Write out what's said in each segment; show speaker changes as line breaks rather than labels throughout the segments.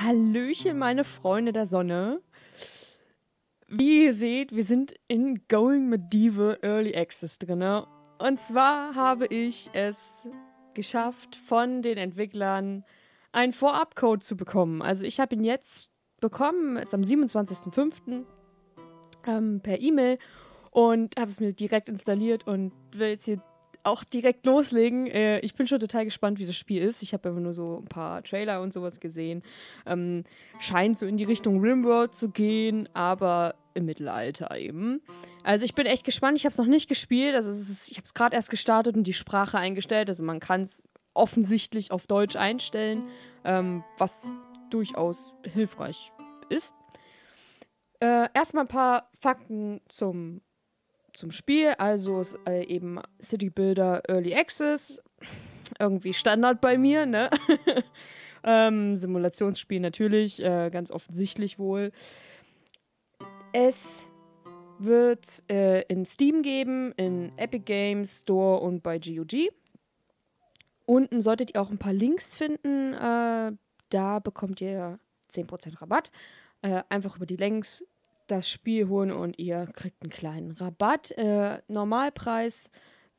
Hallöchen, meine Freunde der Sonne. Wie ihr seht, wir sind in Going Medieval Early Access drin. Und zwar habe ich es geschafft, von den Entwicklern einen Vorabcode zu bekommen. Also ich habe ihn jetzt bekommen, jetzt am 27.05. Ähm, per E-Mail und habe es mir direkt installiert und will jetzt hier auch direkt loslegen. Äh, ich bin schon total gespannt, wie das Spiel ist. Ich habe einfach nur so ein paar Trailer und sowas gesehen. Ähm, scheint so in die Richtung Rimworld zu gehen, aber im Mittelalter eben. Also ich bin echt gespannt. Ich habe es noch nicht gespielt. Also ist, ich habe es gerade erst gestartet und die Sprache eingestellt. Also man kann es offensichtlich auf Deutsch einstellen, ähm, was durchaus hilfreich ist. Äh, erstmal ein paar Fakten zum zum Spiel, also äh, eben City Builder Early Access, irgendwie Standard bei mir, ne? ähm, Simulationsspiel natürlich, äh, ganz offensichtlich wohl. Es wird äh, in Steam geben, in Epic Games Store und bei GOG. Unten solltet ihr auch ein paar Links finden. Äh, da bekommt ihr 10% Rabatt. Äh, einfach über die Links das Spiel holen und ihr kriegt einen kleinen Rabatt. Äh, Normalpreis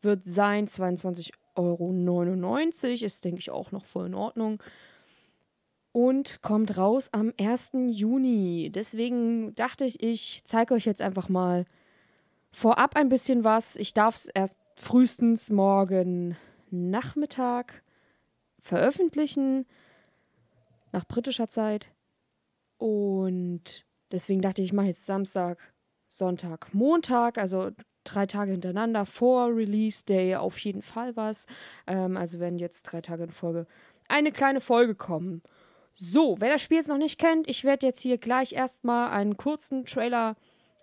wird sein 22,99 Euro. Ist, denke ich, auch noch voll in Ordnung. Und kommt raus am 1. Juni. Deswegen dachte ich, ich zeige euch jetzt einfach mal vorab ein bisschen was. Ich darf es erst frühestens morgen Nachmittag veröffentlichen, nach britischer Zeit. Und Deswegen dachte ich, ich mache jetzt Samstag, Sonntag, Montag, also drei Tage hintereinander vor Release Day auf jeden Fall was. Ähm, also werden jetzt drei Tage in Folge eine kleine Folge kommen. So, wer das Spiel jetzt noch nicht kennt, ich werde jetzt hier gleich erstmal einen kurzen Trailer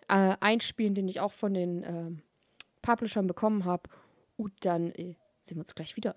äh, einspielen, den ich auch von den äh, Publishern bekommen habe. Und dann äh, sehen wir uns gleich wieder.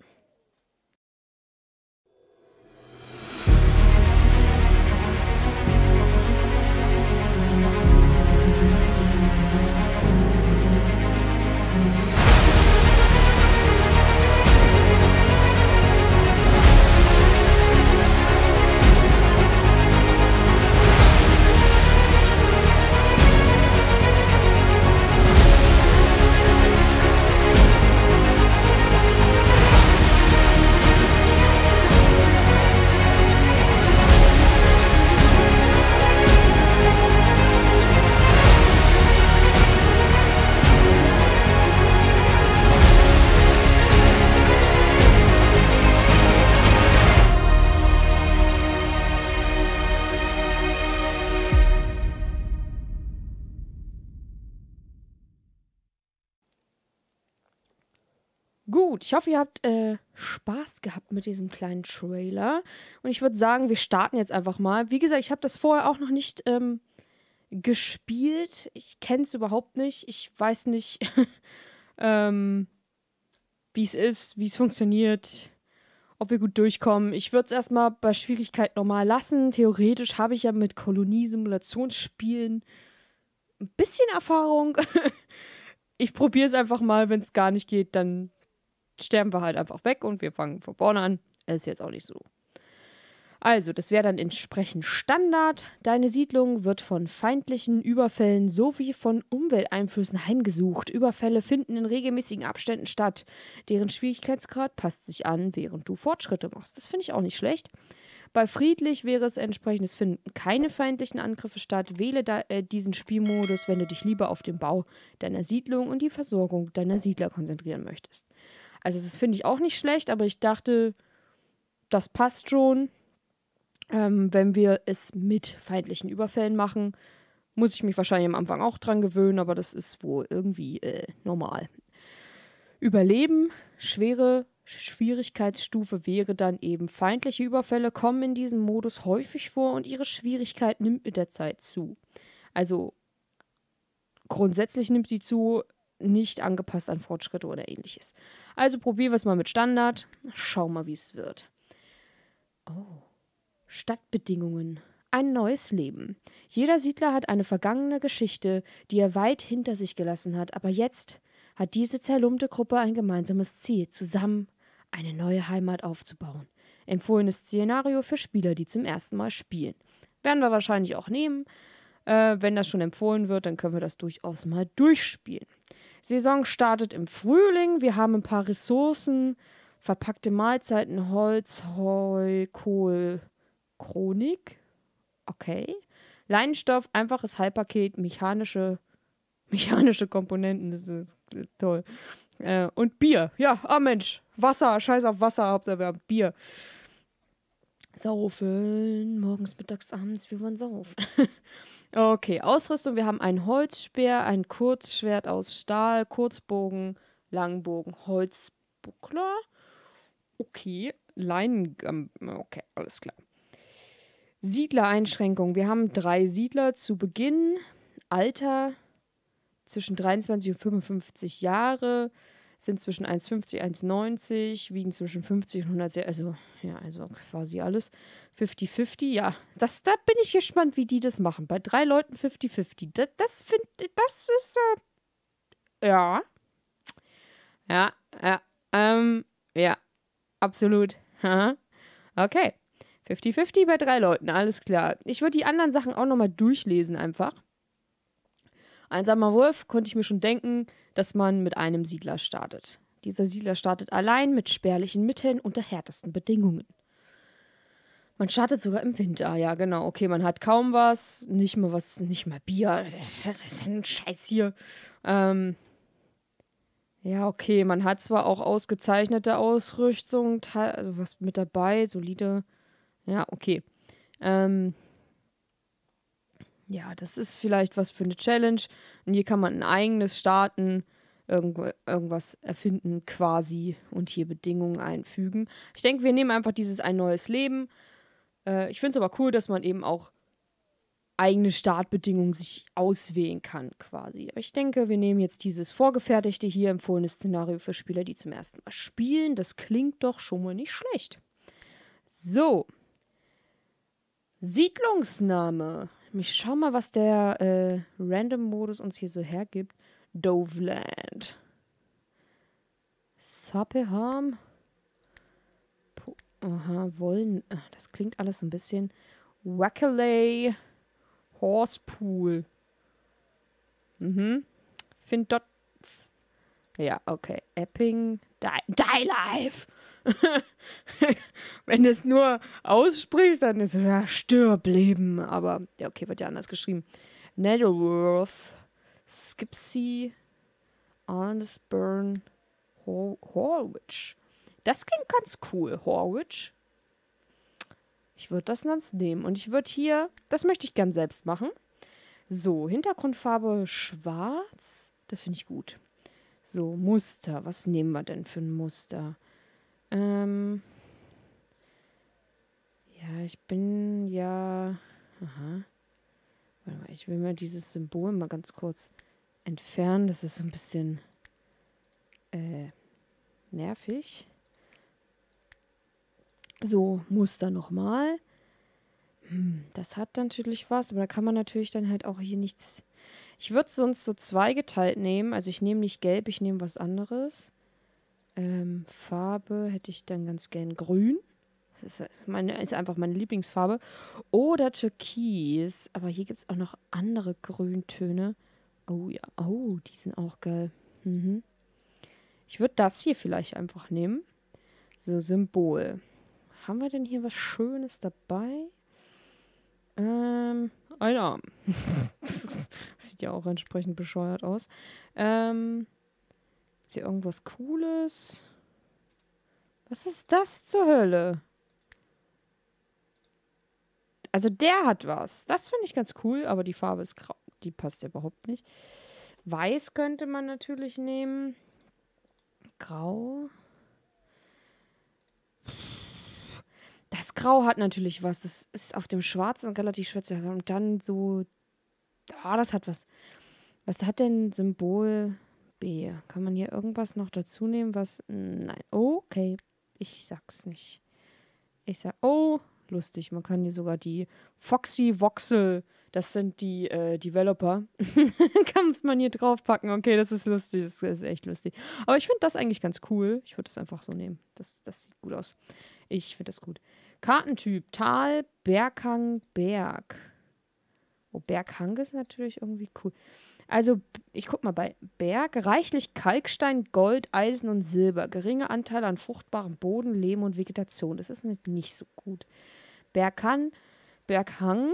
gut, ich hoffe, ihr habt äh, Spaß gehabt mit diesem kleinen Trailer. Und ich würde sagen, wir starten jetzt einfach mal. Wie gesagt, ich habe das vorher auch noch nicht ähm, gespielt. Ich kenne es überhaupt nicht. Ich weiß nicht, ähm, wie es ist, wie es funktioniert, ob wir gut durchkommen. Ich würde es erstmal bei Schwierigkeit normal lassen. Theoretisch habe ich ja mit Koloniesimulationsspielen ein bisschen Erfahrung. ich probiere es einfach mal. Wenn es gar nicht geht, dann sterben wir halt einfach weg und wir fangen von vorne an. Ist jetzt auch nicht so. Also, das wäre dann entsprechend Standard. Deine Siedlung wird von feindlichen Überfällen sowie von Umwelteinflüssen heimgesucht. Überfälle finden in regelmäßigen Abständen statt. Deren Schwierigkeitsgrad passt sich an, während du Fortschritte machst. Das finde ich auch nicht schlecht. Bei friedlich wäre es entsprechend, es Finden keine feindlichen Angriffe statt. Wähle da, äh, diesen Spielmodus, wenn du dich lieber auf den Bau deiner Siedlung und die Versorgung deiner Siedler konzentrieren möchtest. Also das finde ich auch nicht schlecht, aber ich dachte, das passt schon. Ähm, wenn wir es mit feindlichen Überfällen machen, muss ich mich wahrscheinlich am Anfang auch dran gewöhnen, aber das ist wohl irgendwie äh, normal. Überleben, schwere Schwierigkeitsstufe wäre dann eben feindliche Überfälle kommen in diesem Modus häufig vor und ihre Schwierigkeit nimmt mit der Zeit zu. Also grundsätzlich nimmt sie zu, nicht angepasst an Fortschritte oder ähnliches. Also probieren wir es mal mit Standard. Schau mal, wie es wird. Oh. Stadtbedingungen. Ein neues Leben. Jeder Siedler hat eine vergangene Geschichte, die er weit hinter sich gelassen hat, aber jetzt hat diese zerlumpte Gruppe ein gemeinsames Ziel, zusammen eine neue Heimat aufzubauen. Empfohlenes Szenario für Spieler, die zum ersten Mal spielen. Werden wir wahrscheinlich auch nehmen. Äh, wenn das schon empfohlen wird, dann können wir das durchaus mal durchspielen. Saison startet im Frühling. Wir haben ein paar Ressourcen, verpackte Mahlzeiten, Holz, Heu, Kohl, Chronik. Okay. Leinenstoff, einfaches Halbpaket, mechanische, mechanische Komponenten. Das ist toll. Äh, und Bier. Ja, ah oh Mensch. Wasser, scheiß auf Wasser, Hauptsache wir haben Bier. Saufen, morgens, mittags, abends, wir wollen saufen. Okay, Ausrüstung. Wir haben ein Holzspeer, ein Kurzschwert aus Stahl, Kurzbogen, Langbogen, Holzbuckler. Okay, Leinen. Ähm, okay, alles klar. Siedlereinschränkung. Wir haben drei Siedler zu Beginn. Alter zwischen 23 und 55 Jahre sind zwischen 1,50, 1,90, wiegen zwischen 50 und 100, also ja, also quasi alles. 50-50, ja, das, da bin ich gespannt, wie die das machen. Bei drei Leuten 50-50, das, das finde das ist, äh, ja, ja, ja, ähm, ja, absolut, okay. 50-50 bei drei Leuten, alles klar. Ich würde die anderen Sachen auch nochmal durchlesen einfach. Einsamer Wolf konnte ich mir schon denken, dass man mit einem Siedler startet. Dieser Siedler startet allein mit spärlichen Mitteln unter härtesten Bedingungen. Man startet sogar im Winter, ah, ja genau. Okay, man hat kaum was, nicht mal was, nicht mal Bier. Das ist ein Scheiß hier. Ähm, ja, okay, man hat zwar auch ausgezeichnete Ausrüstung, also was mit dabei, solide. Ja, okay. Ähm, ja, das ist vielleicht was für eine Challenge. Und hier kann man ein eigenes starten, irgend irgendwas erfinden quasi und hier Bedingungen einfügen. Ich denke, wir nehmen einfach dieses ein neues Leben. Äh, ich finde es aber cool, dass man eben auch eigene Startbedingungen sich auswählen kann, quasi. Aber ich denke, wir nehmen jetzt dieses vorgefertigte hier empfohlene Szenario für Spieler, die zum ersten Mal spielen. Das klingt doch schon mal nicht schlecht. So. Siedlungsname. Ich schau mal, was der äh, Random-Modus uns hier so hergibt. Doveland. Suppeham. Aha, wollen. Ah, das klingt alles so ein bisschen. Wackeley. Horsepool. Mhm. Find dort. Ja, okay. Epping. Die, Die Life. Wenn du es nur aussprichst, dann ist es ja, stirb Aber ja, okay, wird ja anders geschrieben. Netherworth, Skipsy, Arnesburn, Horwich. Das klingt ganz cool, Horwich. Ich würde das ganz nehmen. Und ich würde hier, das möchte ich gern selbst machen. So, Hintergrundfarbe schwarz. Das finde ich gut. So, Muster. Was nehmen wir denn für ein Muster? Ähm, ja, ich bin ja. Aha. Warte mal, ich will mir dieses Symbol mal ganz kurz entfernen. Das ist so ein bisschen äh, nervig. So, Muster nochmal. Hm, das hat natürlich was, aber da kann man natürlich dann halt auch hier nichts. Ich würde es sonst so zweigeteilt nehmen. Also ich nehme nicht gelb, ich nehme was anderes. Ähm, Farbe hätte ich dann ganz gern grün. Das ist, äh, meine, ist einfach meine Lieblingsfarbe. Oder Türkis. Aber hier gibt es auch noch andere Grüntöne. Oh ja, oh, die sind auch geil. Mhm. Ich würde das hier vielleicht einfach nehmen. So, Symbol. Haben wir denn hier was Schönes dabei? Ähm, ein Arm. das sieht ja auch entsprechend bescheuert aus. Ähm, ist hier irgendwas Cooles? Was ist das zur Hölle? Also der hat was. Das finde ich ganz cool, aber die Farbe ist grau. Die passt ja überhaupt nicht. Weiß könnte man natürlich nehmen. Grau. Das Grau hat natürlich was. Das ist auf dem Schwarzen relativ schwer zu hören. Und dann so. Ah, oh, das hat was. Was hat denn Symbol. B. Kann man hier irgendwas noch dazu nehmen, was... Nein. Okay. Ich sag's nicht. Ich sag... Oh, lustig. Man kann hier sogar die Foxy Voxel, das sind die äh, Developer, kann man hier draufpacken. Okay, das ist lustig. Das ist echt lustig. Aber ich finde das eigentlich ganz cool. Ich würde das einfach so nehmen. Das, das sieht gut aus. Ich finde das gut. Kartentyp. Tal, Berghang, Berg. Oh, Berghang ist natürlich irgendwie cool. Also, ich guck mal bei Berg. Reichlich Kalkstein, Gold, Eisen und Silber. Geringe Anteile an fruchtbarem Boden, Lehm und Vegetation. Das ist nicht, nicht so gut. Berghang, Berghang.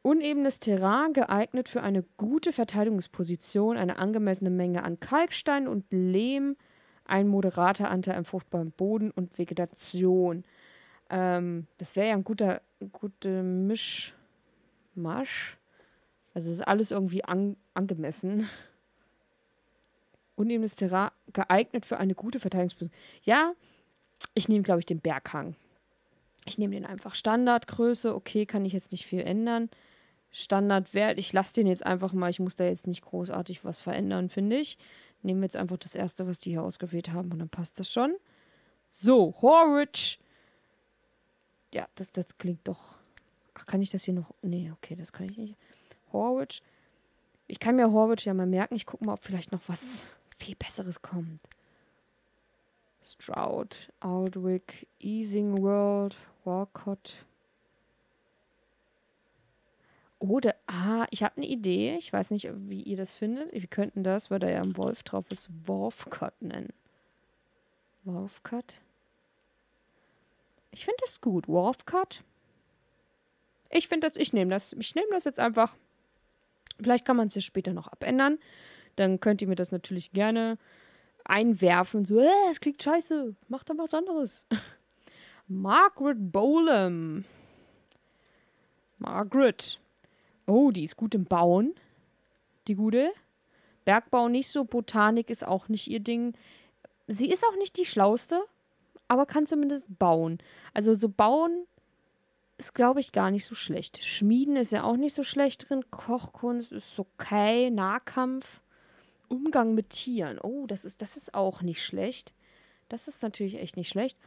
Unebenes Terrain geeignet für eine gute Verteidigungsposition, eine angemessene Menge an Kalkstein und Lehm, ein moderater Anteil an fruchtbarem Boden und Vegetation. Ähm, das wäre ja ein guter, guter Mischmasch. Also es ist alles irgendwie an angemessen. Unebenes Terrain geeignet für eine gute Verteidigungsposition. Ja, ich nehme, glaube ich, den Berghang. Ich nehme den einfach Standardgröße. Okay, kann ich jetzt nicht viel ändern. Standardwert, ich lasse den jetzt einfach mal. Ich muss da jetzt nicht großartig was verändern, finde ich. Nehmen wir jetzt einfach das erste, was die hier ausgewählt haben und dann passt das schon. So, Horridge. Ja, das, das klingt doch. Ach, kann ich das hier noch? Nee, okay, das kann ich nicht. Horwich. Ich kann mir Horwich ja mal merken. Ich gucke mal, ob vielleicht noch was viel Besseres kommt. Stroud, Aldwick, Easing World, Walcott. Oder, ah, ich habe eine Idee. Ich weiß nicht, wie ihr das findet. Wir könnten das, weil da ja ein Wolf drauf ist, Wolfcut nennen. Wolfcut? Ich finde das gut. Wolfcut? Ich finde das, ich nehme das. Ich nehme das jetzt einfach. Vielleicht kann man es ja später noch abändern. Dann könnt ihr mir das natürlich gerne einwerfen. So, äh, es klingt scheiße. Macht dann was anderes. Margaret Bolem. Margaret. Oh, die ist gut im Bauen. Die gute. Bergbau nicht so. Botanik ist auch nicht ihr Ding. Sie ist auch nicht die Schlauste, aber kann zumindest bauen. Also so bauen ist, glaube ich, gar nicht so schlecht. Schmieden ist ja auch nicht so schlecht drin. Kochkunst ist okay. Nahkampf. Umgang mit Tieren. Oh, das ist, das ist auch nicht schlecht. Das ist natürlich echt nicht schlecht.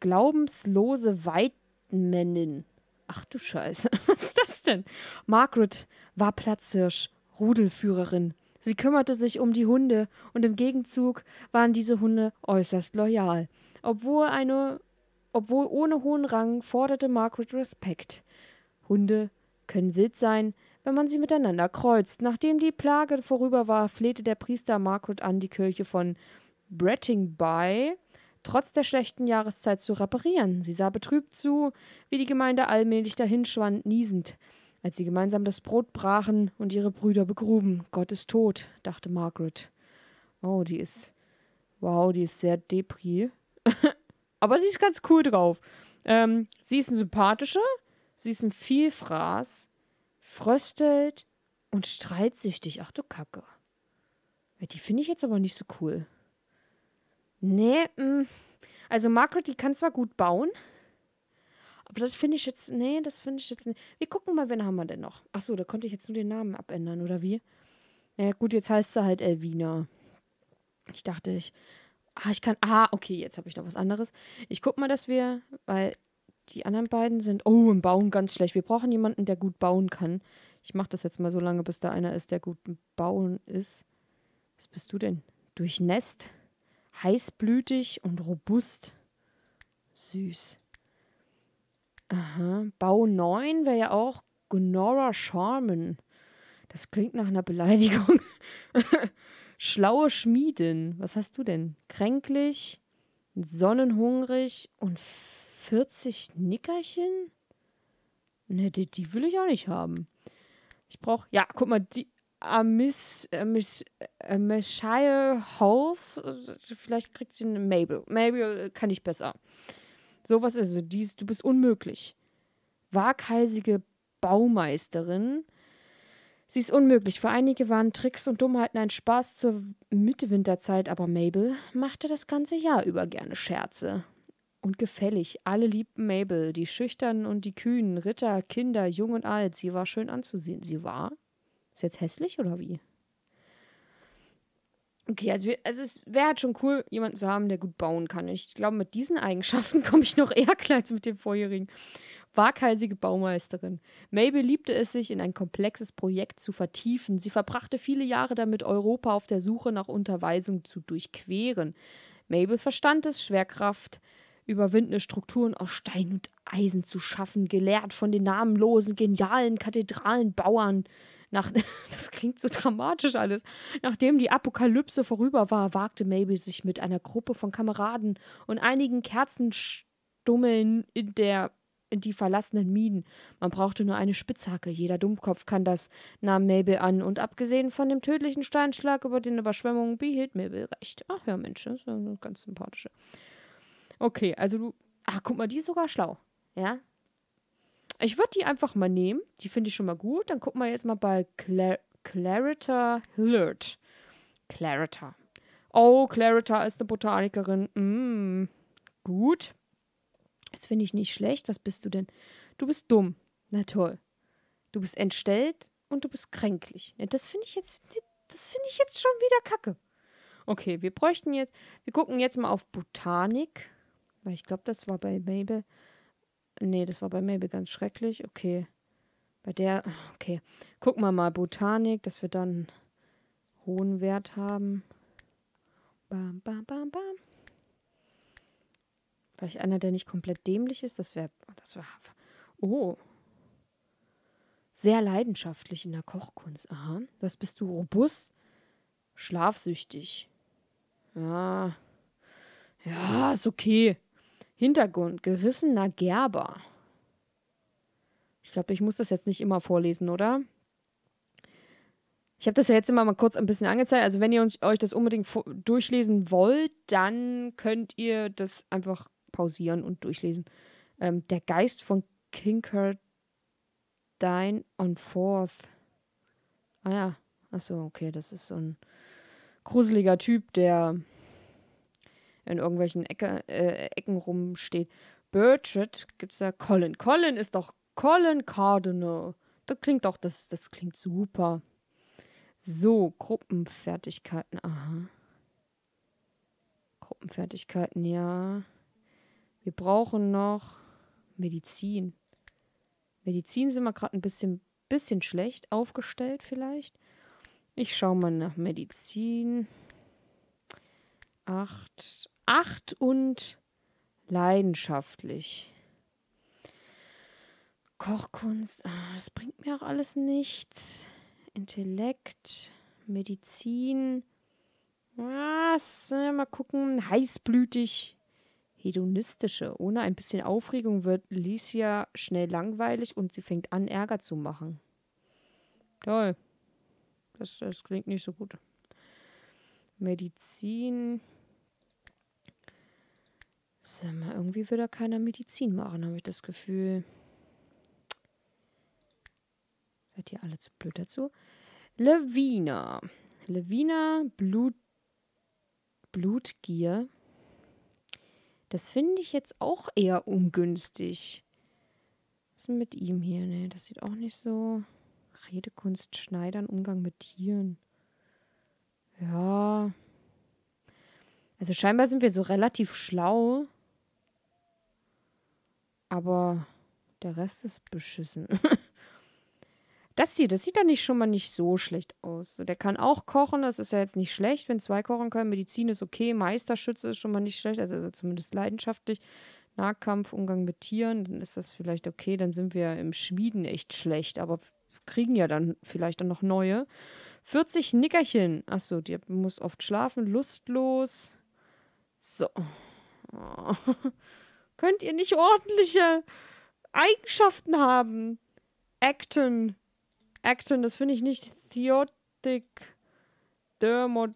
Glaubenslose Weidmännin. Ach du Scheiße, was ist das denn? Margaret war Platzhirsch, Rudelführerin. Sie kümmerte sich um die Hunde und im Gegenzug waren diese Hunde äußerst loyal. Obwohl eine obwohl ohne hohen Rang forderte Margaret Respekt. Hunde können wild sein, wenn man sie miteinander kreuzt. Nachdem die Plage vorüber war, flehte der Priester Margaret an, die Kirche von Brettingby trotz der schlechten Jahreszeit zu reparieren. Sie sah betrübt zu, wie die Gemeinde allmählich dahinschwand, niesend. Als sie gemeinsam das Brot brachen und ihre Brüder begruben. Gott ist tot, dachte Margaret. Oh, die ist. Wow, die ist sehr depri. Aber sie ist ganz cool drauf. Ähm, sie ist ein sympathischer, sie ist ein Vielfraß, fröstelt und streitsüchtig. Ach du Kacke. die finde ich jetzt aber nicht so cool. Nee, mh. Mm. also Margaret, die kann zwar gut bauen, aber das finde ich jetzt, nee, das finde ich jetzt nicht. Wir gucken mal, wen haben wir denn noch? Ach so, da konnte ich jetzt nur den Namen abändern, oder wie? Ja, gut, jetzt heißt sie halt Elvina. Ich dachte, ich Ah, ich kann. Ah, okay, jetzt habe ich noch was anderes. Ich guck mal, dass wir, weil die anderen beiden sind. Oh, im Bauen ganz schlecht. Wir brauchen jemanden, der gut bauen kann. Ich mache das jetzt mal so lange, bis da einer ist, der gut bauen ist. Was bist du denn? Durchnässt, heißblütig und robust. Süß. Aha. Bau 9 wäre ja auch Gnora Sharman. Das klingt nach einer Beleidigung. Schlaue Schmiedin. Was hast du denn? Kränklich, sonnenhungrig und 40 Nickerchen? Ne, die, die will ich auch nicht haben. Ich brauche, ja, guck mal, die Amis, äh, Amis, äh, Amishire äh, House, vielleicht kriegt sie eine Mabel. Mabel kann ich besser. Sowas also, ist so. du bist unmöglich. Waghalsige Baumeisterin, Sie ist unmöglich. Für einige waren Tricks und Dummheiten ein Spaß zur Mittewinterzeit, aber Mabel machte das ganze Jahr über gerne Scherze. Und gefällig, alle liebten Mabel, die Schüchternen und die Kühnen, Ritter, Kinder, jung und alt. Sie war schön anzusehen. Sie war. Ist jetzt hässlich oder wie? Okay, also, wir, also es wäre halt schon cool, jemanden zu haben, der gut bauen kann. Und ich glaube, mit diesen Eigenschaften komme ich noch eher als mit dem vorherigen waghalsige Baumeisterin. Mabel liebte es sich, in ein komplexes Projekt zu vertiefen. Sie verbrachte viele Jahre damit, Europa auf der Suche nach Unterweisung zu durchqueren. Mabel verstand es, Schwerkraft überwindende Strukturen aus Stein und Eisen zu schaffen, gelehrt von den namenlosen, genialen Kathedralenbauern. Nach, das klingt so dramatisch alles. Nachdem die Apokalypse vorüber war, wagte Mabel sich mit einer Gruppe von Kameraden und einigen Kerzenstummeln in der in die verlassenen Minen. Man brauchte nur eine Spitzhacke. Jeder Dummkopf kann das, nahm Mabel an. Und abgesehen von dem tödlichen Steinschlag über den Überschwemmungen behielt Mabel recht. Ach ja, Mensch, das ist eine ganz sympathische. Okay, also du. Ach, guck mal, die ist sogar schlau. Ja? Ich würde die einfach mal nehmen. Die finde ich schon mal gut. Dann gucken wir jetzt mal bei Clar Clarita Hillard. Clarita. Oh, Clarita ist eine Botanikerin. Mm, gut. Das finde ich nicht schlecht. Was bist du denn? Du bist dumm. Na toll. Du bist entstellt und du bist kränklich. das finde ich jetzt, das finde ich jetzt schon wieder kacke. Okay, wir bräuchten jetzt, wir gucken jetzt mal auf Botanik. Weil ich glaube, das war bei Mabel. Nee, das war bei Mabel ganz schrecklich. Okay. Bei der, okay. Gucken wir mal Botanik, dass wir dann hohen Wert haben. Bam, bam, bam, bam. Vielleicht einer, der nicht komplett dämlich ist. Das wäre, das wäre, oh. Sehr leidenschaftlich in der Kochkunst. Aha. Was bist du? Robust? Schlafsüchtig. Ja. Ja, ist okay. Hintergrund. Gerissener Gerber. Ich glaube, ich muss das jetzt nicht immer vorlesen, oder? Ich habe das ja jetzt immer mal kurz ein bisschen angezeigt. Also wenn ihr uns, euch das unbedingt durchlesen wollt, dann könnt ihr das einfach pausieren und durchlesen. Ähm, der Geist von Kinker Kinkerdine on Forth. Ah ja, achso, okay, das ist so ein gruseliger Typ, der in irgendwelchen Ecke, äh, Ecken rumsteht. Bertrand gibt's da Colin. Colin ist doch Colin Cardinal. Das klingt doch, das, das klingt super. So, Gruppenfertigkeiten, aha. Gruppenfertigkeiten, ja. Wir brauchen noch Medizin. Medizin sind wir gerade ein bisschen, bisschen schlecht aufgestellt vielleicht. Ich schaue mal nach Medizin. Acht. Acht und leidenschaftlich. Kochkunst, ah, das bringt mir auch alles nichts. Intellekt, Medizin. Was? Mal gucken. Heißblütig hedonistische. Ohne ein bisschen Aufregung wird Licia schnell langweilig und sie fängt an, Ärger zu machen. Toll. Das, das klingt nicht so gut. Medizin. Sag mal, irgendwie will da keiner Medizin machen, habe ich das Gefühl. Seid ihr alle zu blöd dazu? Levina. Levina, Blut, Blutgier. Das finde ich jetzt auch eher ungünstig. Was ist denn mit ihm hier? Ne, das sieht auch nicht so. Redekunst, Schneidern, Umgang mit Tieren. Ja. Also scheinbar sind wir so relativ schlau. Aber der Rest ist beschissen. Das hier, das sieht doch nicht schon mal nicht so schlecht aus. der kann auch kochen, das ist ja jetzt nicht schlecht, wenn zwei kochen können. Medizin ist okay, Meisterschütze ist schon mal nicht schlecht, also, also zumindest leidenschaftlich. Nahkampf, Umgang mit Tieren, dann ist das vielleicht okay, dann sind wir im Schmieden echt schlecht, aber kriegen ja dann vielleicht dann noch neue. 40 Nickerchen. Achso, die muss oft schlafen, lustlos. So. Oh. Könnt ihr nicht ordentliche Eigenschaften haben? Acten. Action, das finde ich nicht. Theotic Dermot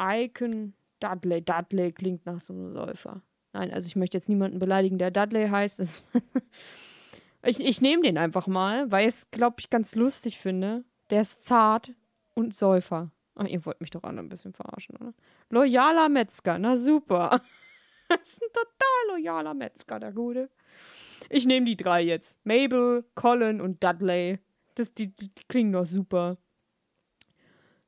Icon Dudley. Dudley klingt nach so einem Säufer. Nein, also ich möchte jetzt niemanden beleidigen, der Dudley heißt. ich ich nehme den einfach mal, weil ich es, glaube ich, ganz lustig finde. Der ist zart und Säufer. Ach, ihr wollt mich doch alle ein bisschen verarschen, oder? Loyaler Metzger, na super. das ist ein total loyaler Metzger, der Gute. Ich nehme die drei jetzt. Mabel, Colin und Dudley. Das, die, die klingen doch super.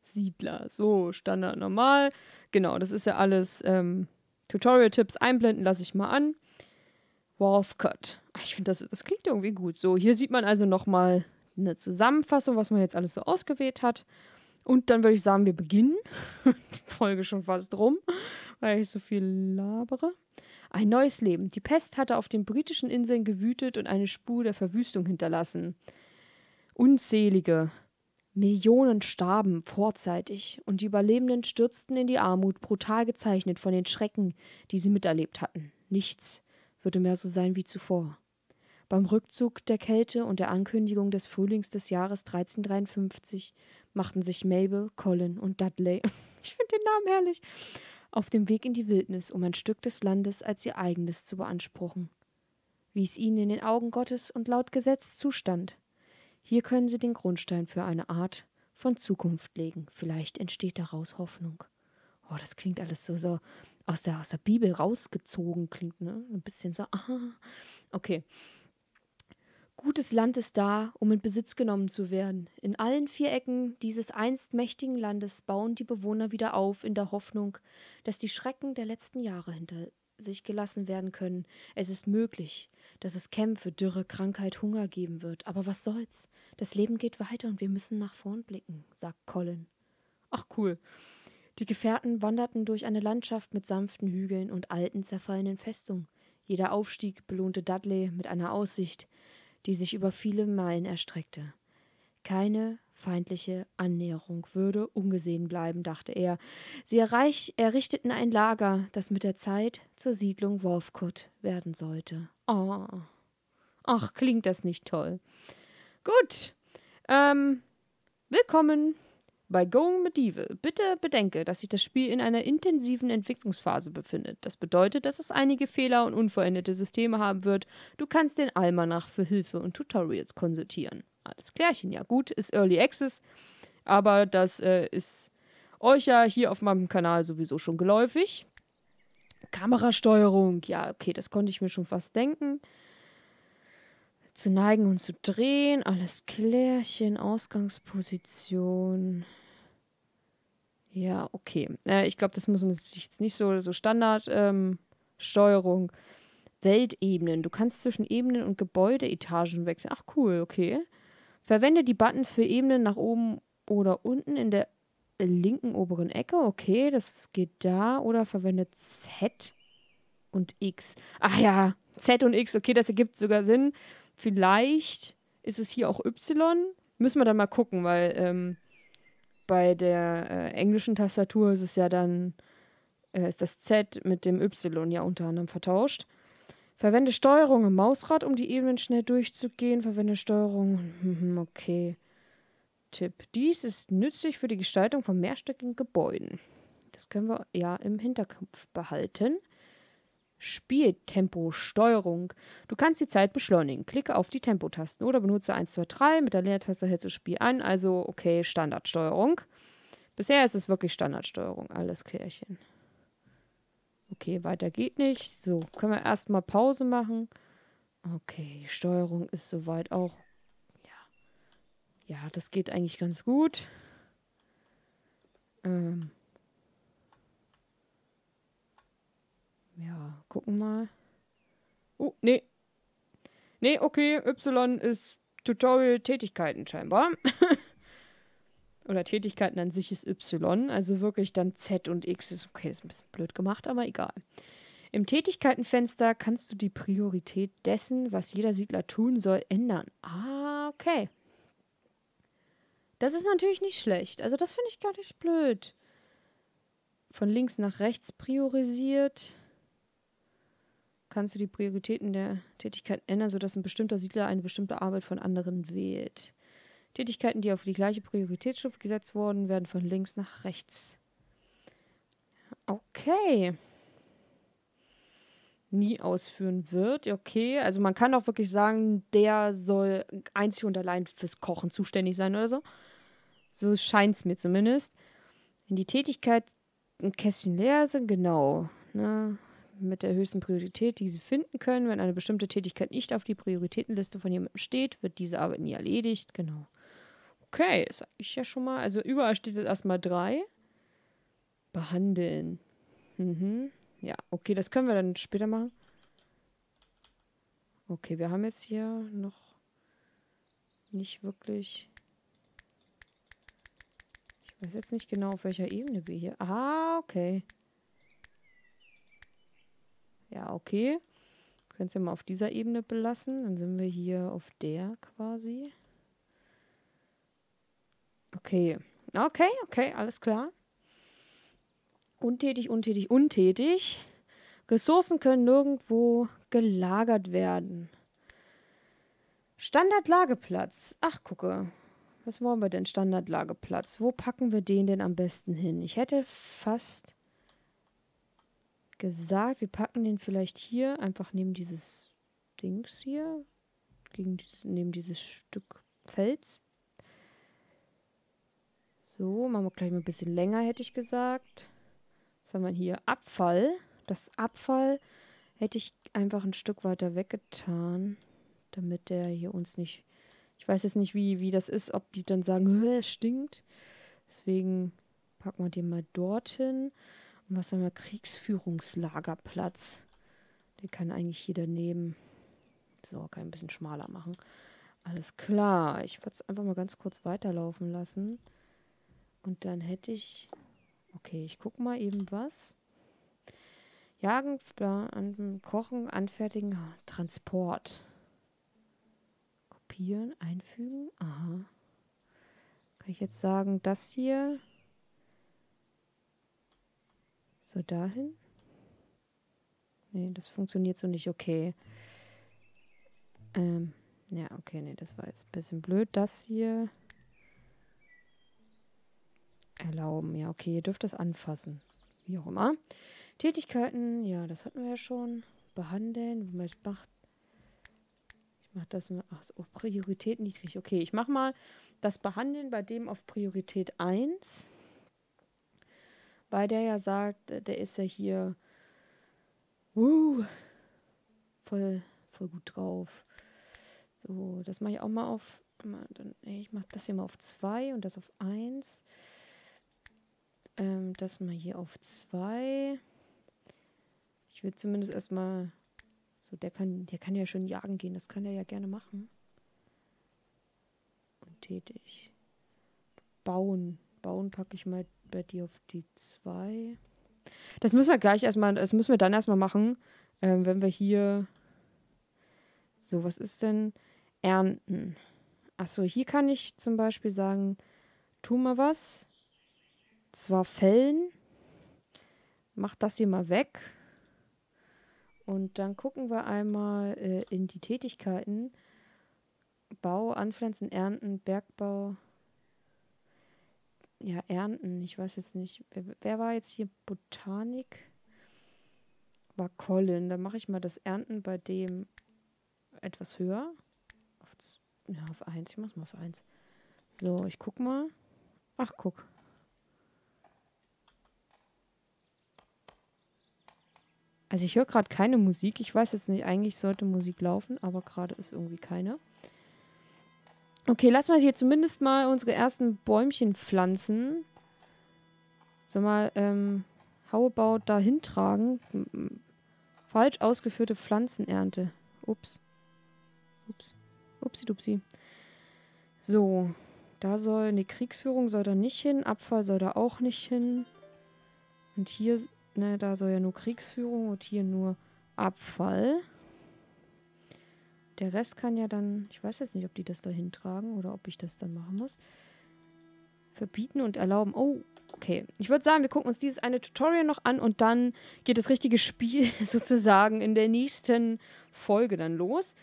Siedler. So, Standard normal. Genau, das ist ja alles ähm, Tutorial-Tipps einblenden, lasse ich mal an. Wolf Cut. Ah, ich finde, das, das klingt irgendwie gut. So, hier sieht man also nochmal eine Zusammenfassung, was man jetzt alles so ausgewählt hat. Und dann würde ich sagen, wir beginnen. Die Folge schon fast rum, weil ich so viel labere. Ein neues Leben. Die Pest hatte auf den britischen Inseln gewütet und eine Spur der Verwüstung hinterlassen. Unzählige. Millionen starben vorzeitig, und die Überlebenden stürzten in die Armut, brutal gezeichnet von den Schrecken, die sie miterlebt hatten. Nichts würde mehr so sein wie zuvor. Beim Rückzug der Kälte und der Ankündigung des Frühlings des Jahres 1353 machten sich Mabel, Colin und Dudley ich finde den Namen herrlich, auf dem Weg in die Wildnis, um ein Stück des Landes als ihr eigenes zu beanspruchen, wie es ihnen in den Augen Gottes und laut Gesetz zustand. Hier können sie den Grundstein für eine Art von Zukunft legen. Vielleicht entsteht daraus Hoffnung. Oh, das klingt alles so, so aus der, aus der Bibel rausgezogen, klingt, ne? Ein bisschen so, aha. Okay. Gutes Land ist da, um in Besitz genommen zu werden. In allen vier Ecken dieses einst mächtigen Landes bauen die Bewohner wieder auf in der Hoffnung, dass die Schrecken der letzten Jahre hinter sich gelassen werden können. Es ist möglich, dass es Kämpfe, Dürre, Krankheit, Hunger geben wird. Aber was soll's? Das Leben geht weiter und wir müssen nach vorn blicken, sagt Colin. Ach cool. Die Gefährten wanderten durch eine Landschaft mit sanften Hügeln und alten, zerfallenen Festungen. Jeder Aufstieg belohnte Dudley mit einer Aussicht, die sich über viele Meilen erstreckte. Keine Feindliche Annäherung würde ungesehen bleiben, dachte er. Sie erreich, errichteten ein Lager, das mit der Zeit zur Siedlung Wolfkut werden sollte. Oh. Ach, klingt das nicht toll. Gut. Ähm, willkommen bei Going Medieval. Bitte bedenke, dass sich das Spiel in einer intensiven Entwicklungsphase befindet. Das bedeutet, dass es einige Fehler und unvollendete Systeme haben wird. Du kannst den Almanach für Hilfe und Tutorials konsultieren. Alles klärchen, ja gut, ist Early Access, aber das äh, ist euch ja hier auf meinem Kanal sowieso schon geläufig. Kamerasteuerung, ja, okay, das konnte ich mir schon fast denken. Zu neigen und zu drehen, alles klärchen, Ausgangsposition. Ja, okay. Äh, ich glaube, das muss man sich jetzt nicht so, so Standardsteuerung. Ähm, Weltebenen. Du kannst zwischen Ebenen und Gebäudeetagen wechseln. Ach cool, okay. Verwende die Buttons für Ebenen nach oben oder unten in der linken oberen Ecke. Okay, das geht da. Oder verwende Z und X. Ach ja, Z und X. Okay, das ergibt sogar Sinn. Vielleicht ist es hier auch Y. Müssen wir dann mal gucken, weil ähm, bei der äh, englischen Tastatur ist es ja dann, äh, ist das Z mit dem Y ja unter anderem vertauscht. Verwende Steuerung im Mausrad, um die Ebenen schnell durchzugehen. Verwende Steuerung. Okay. Tipp. Dies ist nützlich für die Gestaltung von mehrstöckigen Gebäuden. Das können wir ja im Hinterkopf behalten. Spieltempo, Steuerung. Du kannst die Zeit beschleunigen. Klicke auf die Tempotasten oder benutze 1, 2, 3. Mit der Leertaste hältst du Spiel an. Also, okay, Standardsteuerung. Bisher ist es wirklich Standardsteuerung. Alles klärchen. Okay, weiter geht nicht. So, können wir erstmal Pause machen. Okay, die Steuerung ist soweit auch. Ja. Ja, das geht eigentlich ganz gut. Ähm. Ja, gucken mal. Oh, nee. Nee, okay, Y ist Tutorial-Tätigkeiten scheinbar. oder Tätigkeiten an sich ist Y, also wirklich dann Z und X ist okay, ist ein bisschen blöd gemacht, aber egal. Im Tätigkeitenfenster kannst du die Priorität dessen, was jeder Siedler tun soll, ändern. Ah, okay. Das ist natürlich nicht schlecht. Also das finde ich gar nicht blöd. Von links nach rechts priorisiert kannst du die Prioritäten der Tätigkeit ändern, sodass ein bestimmter Siedler eine bestimmte Arbeit von anderen wählt. Tätigkeiten, die auf die gleiche Prioritätsstufe gesetzt wurden, werden von links nach rechts. Okay. Nie ausführen wird. Okay, also man kann auch wirklich sagen, der soll einzig und allein fürs Kochen zuständig sein oder so. So scheint es mir zumindest. Wenn die Tätigkeit ein Kästchen leer sind, genau. Ne? mit der höchsten Priorität, die sie finden können. Wenn eine bestimmte Tätigkeit nicht auf die Prioritätenliste von jemandem steht, wird diese Arbeit nie erledigt. Genau. Okay, sag ich ja schon mal. Also überall steht jetzt erstmal drei. Behandeln. Mhm. Ja, okay, das können wir dann später machen. Okay, wir haben jetzt hier noch nicht wirklich. Ich weiß jetzt nicht genau, auf welcher Ebene wir hier. Ah, okay. Ja, okay. Können es ja mal auf dieser Ebene belassen. Dann sind wir hier auf der quasi. Okay. Okay, okay, alles klar. Untätig, untätig, untätig. Ressourcen können nirgendwo gelagert werden. Standardlageplatz. Ach, gucke. Was wollen wir denn? Standardlageplatz. Wo packen wir den denn am besten hin? Ich hätte fast gesagt, wir packen den vielleicht hier einfach neben dieses Dings hier. Gegen dieses, neben dieses Stück Fels. So, machen wir gleich mal ein bisschen länger, hätte ich gesagt. Was haben wir hier? Abfall. Das Abfall hätte ich einfach ein Stück weiter weggetan, damit der hier uns nicht... Ich weiß jetzt nicht, wie, wie das ist, ob die dann sagen, es stinkt. Deswegen packen wir den mal dorthin. Und was haben wir? Kriegsführungslagerplatz. Den kann eigentlich jeder daneben... So, kann ein bisschen schmaler machen. Alles klar. Ich würde es einfach mal ganz kurz weiterlaufen lassen. Und dann hätte ich... Okay, ich guck mal eben was. Jagen, an, Kochen, Anfertigen, Transport. Kopieren, einfügen. Aha. Kann ich jetzt sagen, das hier... So dahin. Nee, das funktioniert so nicht. Okay. Ähm, ja, okay, nee, das war jetzt ein bisschen blöd. Das hier... Erlauben. Ja, okay, ihr dürft das anfassen. Wie auch immer. Tätigkeiten, ja, das hatten wir ja schon. Behandeln, ich macht. Ich mach das mal. Ach, so, Priorität niedrig. Okay, ich mach mal das Behandeln bei dem auf Priorität 1. Weil der ja sagt, der ist ja hier. Uh, voll, voll gut drauf. So, das mache ich auch mal auf. ich mache das hier mal auf 2 und das auf 1. Ähm, das mal hier auf 2. Ich will zumindest erstmal... So, der kann, der kann ja schon jagen gehen. Das kann er ja gerne machen. Und tätig. Bauen. Bauen packe ich mal bei dir auf die 2. Das müssen wir gleich erstmal... Das müssen wir dann erstmal machen, ähm, wenn wir hier... So, was ist denn... Ernten. Achso, hier kann ich zum Beispiel sagen, tu mal was zwar fällen. Mach das hier mal weg. Und dann gucken wir einmal äh, in die Tätigkeiten. Bau, Anpflanzen, Ernten, Bergbau. Ja, Ernten, ich weiß jetzt nicht. Wer, wer war jetzt hier Botanik? War Colin. Dann mache ich mal das Ernten bei dem etwas höher. Auf, ja, auf 1. Ich mach's mal auf 1. So, ich guck mal. Ach, guck. Also ich höre gerade keine Musik. Ich weiß jetzt nicht, eigentlich sollte Musik laufen, aber gerade ist irgendwie keine. Okay, lassen wir hier zumindest mal unsere ersten Bäumchen pflanzen. So mal, ähm, how about dahin tragen? Falsch ausgeführte Pflanzenernte. Ups. Ups. Upsi dupsi. So. Da soll eine Kriegsführung soll da nicht hin. Abfall soll da auch nicht hin. Und hier ne, da soll ja nur Kriegsführung und hier nur Abfall. Der Rest kann ja dann, ich weiß jetzt nicht, ob die das da hintragen oder ob ich das dann machen muss. Verbieten und erlauben. Oh, okay. Ich würde sagen, wir gucken uns dieses eine Tutorial noch an und dann geht das richtige Spiel sozusagen in der nächsten Folge dann los.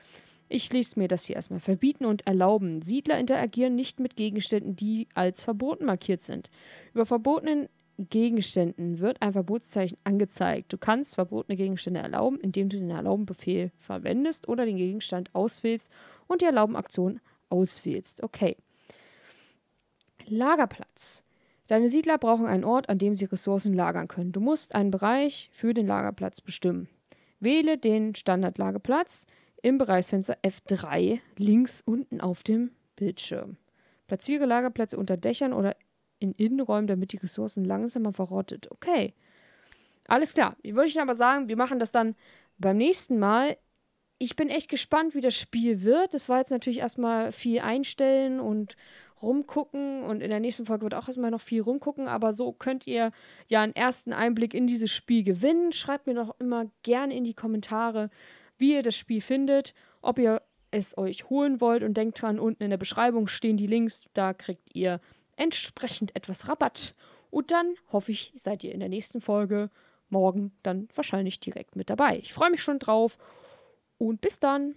Ich lese mir das hier erstmal. Verbieten und erlauben. Siedler interagieren nicht mit Gegenständen, die als verboten markiert sind. Über verbotenen Gegenständen wird ein Verbotszeichen angezeigt. Du kannst verbotene Gegenstände erlauben, indem du den Erlaubenbefehl verwendest oder den Gegenstand auswählst und die Erlaubenaktion auswählst. Okay. Lagerplatz. Deine Siedler brauchen einen Ort, an dem sie Ressourcen lagern können. Du musst einen Bereich für den Lagerplatz bestimmen. Wähle den Standardlagerplatz im Bereichsfenster F3 links unten auf dem Bildschirm. Platziere Lagerplätze unter Dächern oder in Innenräumen, damit die Ressourcen langsamer verrottet. Okay. Alles klar. Ich würde Ihnen aber sagen, wir machen das dann beim nächsten Mal. Ich bin echt gespannt, wie das Spiel wird. Das war jetzt natürlich erstmal viel einstellen und rumgucken und in der nächsten Folge wird auch erstmal noch viel rumgucken, aber so könnt ihr ja einen ersten Einblick in dieses Spiel gewinnen. Schreibt mir doch immer gerne in die Kommentare, wie ihr das Spiel findet, ob ihr es euch holen wollt und denkt dran, unten in der Beschreibung stehen die Links, da kriegt ihr entsprechend etwas Rabatt. Und dann hoffe ich, seid ihr in der nächsten Folge morgen dann wahrscheinlich direkt mit dabei. Ich freue mich schon drauf und bis dann.